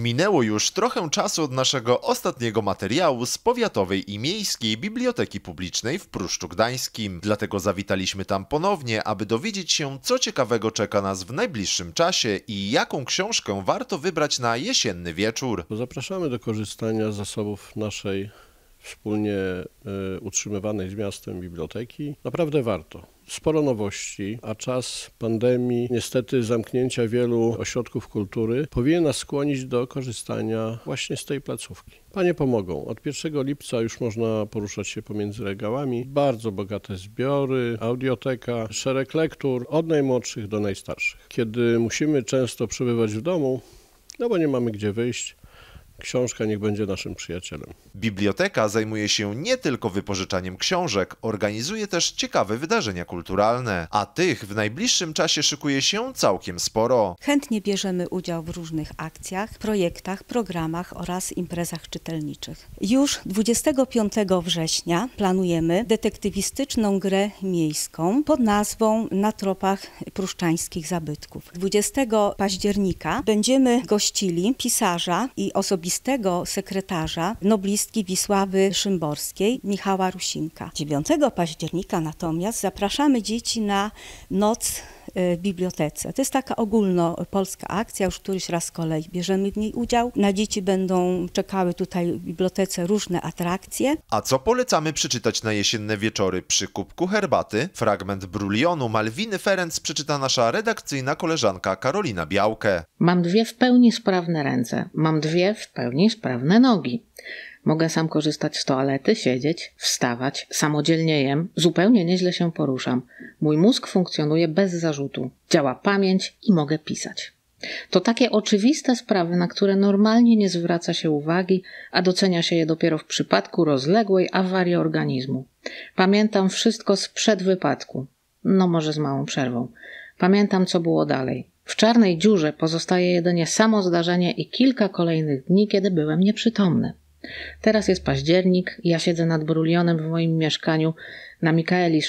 Minęło już trochę czasu od naszego ostatniego materiału z Powiatowej i Miejskiej Biblioteki Publicznej w Pruszczu Gdańskim. Dlatego zawitaliśmy tam ponownie, aby dowiedzieć się, co ciekawego czeka nas w najbliższym czasie i jaką książkę warto wybrać na jesienny wieczór. Zapraszamy do korzystania z zasobów naszej wspólnie y, utrzymywanej z miastem biblioteki. Naprawdę warto. Sporo nowości, a czas pandemii, niestety zamknięcia wielu ośrodków kultury, powinien nas skłonić do korzystania właśnie z tej placówki. Panie pomogą. Od 1 lipca już można poruszać się pomiędzy regałami. Bardzo bogate zbiory, audioteka, szereg lektur od najmłodszych do najstarszych. Kiedy musimy często przebywać w domu, no bo nie mamy gdzie wyjść, Książka niech będzie naszym przyjacielem. Biblioteka zajmuje się nie tylko wypożyczaniem książek, organizuje też ciekawe wydarzenia kulturalne, a tych w najbliższym czasie szykuje się całkiem sporo. Chętnie bierzemy udział w różnych akcjach, projektach, programach oraz imprezach czytelniczych. Już 25 września planujemy detektywistyczną grę miejską pod nazwą Na tropach pruszczańskich zabytków. 20 października będziemy gościli pisarza i osobistego osobistego sekretarza noblistki Wisławy Szymborskiej, Michała Rusinka. 9 października natomiast zapraszamy dzieci na noc Y, bibliotece. To jest taka ogólnopolska akcja, już któryś raz z kolei bierzemy w niej udział. Na dzieci będą czekały tutaj w bibliotece różne atrakcje. A co polecamy przeczytać na jesienne wieczory przy kubku herbaty? Fragment brulionu Malwiny Ferenc przeczyta nasza redakcyjna koleżanka Karolina Białkę. Mam dwie w pełni sprawne ręce, mam dwie w pełni sprawne nogi. Mogę sam korzystać z toalety, siedzieć, wstawać, samodzielnie jem, zupełnie nieźle się poruszam. Mój mózg funkcjonuje bez zarzutu, działa pamięć i mogę pisać. To takie oczywiste sprawy, na które normalnie nie zwraca się uwagi, a docenia się je dopiero w przypadku rozległej awarii organizmu. Pamiętam wszystko sprzed wypadku, no może z małą przerwą. Pamiętam, co było dalej. W czarnej dziurze pozostaje jedynie samo zdarzenie i kilka kolejnych dni, kiedy byłem nieprzytomny. Teraz jest październik, ja siedzę nad brulionem w moim mieszkaniu na Mikaeli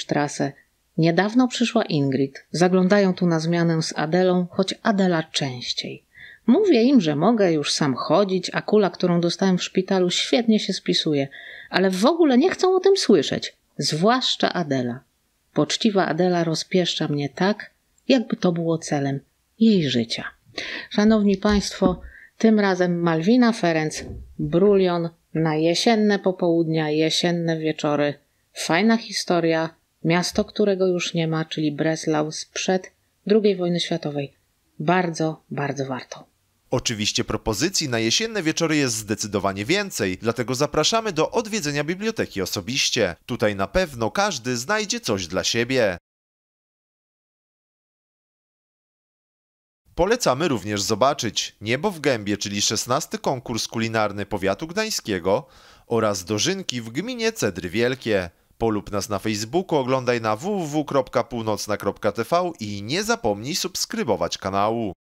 Niedawno przyszła Ingrid. Zaglądają tu na zmianę z Adelą, choć Adela częściej. Mówię im, że mogę już sam chodzić, a kula, którą dostałem w szpitalu, świetnie się spisuje, ale w ogóle nie chcą o tym słyszeć, zwłaszcza Adela. Poczciwa Adela rozpieszcza mnie tak, jakby to było celem jej życia. Szanowni Państwo, tym razem Malwina Ferenc, Brulion na jesienne popołudnia, jesienne wieczory. Fajna historia, miasto, którego już nie ma, czyli Breslau sprzed II wojny światowej. Bardzo, bardzo warto. Oczywiście propozycji na jesienne wieczory jest zdecydowanie więcej, dlatego zapraszamy do odwiedzenia biblioteki osobiście. Tutaj na pewno każdy znajdzie coś dla siebie. Polecamy również zobaczyć Niebo w Gębie, czyli 16 konkurs kulinarny powiatu gdańskiego oraz dożynki w gminie Cedry Wielkie. Polub nas na Facebooku, oglądaj na www.północna.tv i nie zapomnij subskrybować kanału.